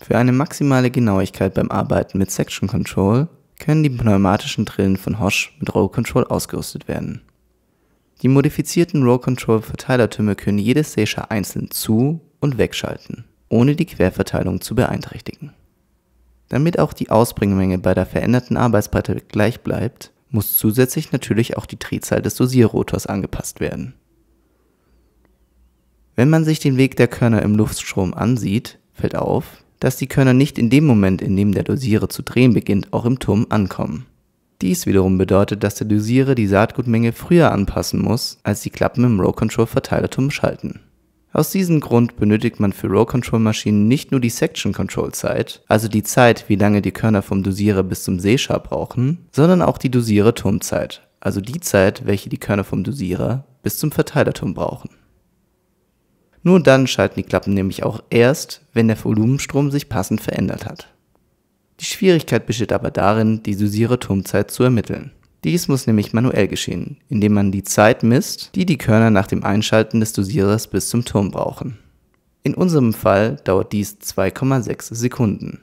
Für eine maximale Genauigkeit beim Arbeiten mit Section Control können die pneumatischen Drillen von Hosch mit Row Control ausgerüstet werden. Die modifizierten Row Control Verteilertürme können jede Seisha einzeln zu- und wegschalten, ohne die Querverteilung zu beeinträchtigen. Damit auch die Ausbringmenge bei der veränderten Arbeitsbreite gleich bleibt, muss zusätzlich natürlich auch die Drehzahl des Dosierrotors angepasst werden. Wenn man sich den Weg der Körner im Luftstrom ansieht, fällt auf, dass die Körner nicht in dem Moment, in dem der Dosierer zu drehen beginnt, auch im Turm ankommen. Dies wiederum bedeutet, dass der Dosierer die Saatgutmenge früher anpassen muss, als die Klappen im Row Control Verteilerturm schalten. Aus diesem Grund benötigt man für Row Control Maschinen nicht nur die Section Control Zeit, also die Zeit, wie lange die Körner vom Dosierer bis zum Seeschar brauchen, sondern auch die Dosierer Turmzeit, also die Zeit, welche die Körner vom Dosierer bis zum Verteilerturm brauchen. Nur dann schalten die Klappen nämlich auch erst, wenn der Volumenstrom sich passend verändert hat. Die Schwierigkeit besteht aber darin, die Dosiererturmzeit zu ermitteln. Dies muss nämlich manuell geschehen, indem man die Zeit misst, die die Körner nach dem Einschalten des Dosierers bis zum Turm brauchen. In unserem Fall dauert dies 2,6 Sekunden.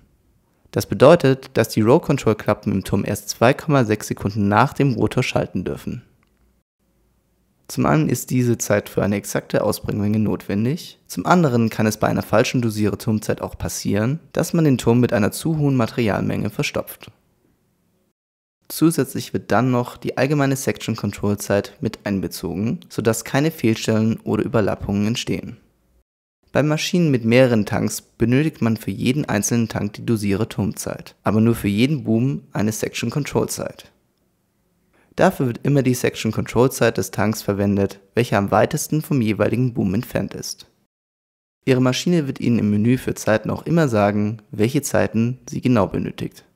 Das bedeutet, dass die Row Control Klappen im Turm erst 2,6 Sekunden nach dem Rotor schalten dürfen. Zum einen ist diese Zeit für eine exakte Ausbringmenge notwendig. Zum anderen kann es bei einer falschen Dosiere Turmzeit auch passieren, dass man den Turm mit einer zu hohen Materialmenge verstopft. Zusätzlich wird dann noch die allgemeine Section Control Zeit mit einbezogen, sodass keine Fehlstellen oder Überlappungen entstehen. Bei Maschinen mit mehreren Tanks benötigt man für jeden einzelnen Tank die Dosiere Turmzeit, aber nur für jeden Boom eine Section Control Zeit. Dafür wird immer die Section Control Zeit des Tanks verwendet, welche am weitesten vom jeweiligen Boom entfernt ist. Ihre Maschine wird Ihnen im Menü für Zeiten auch immer sagen, welche Zeiten sie genau benötigt.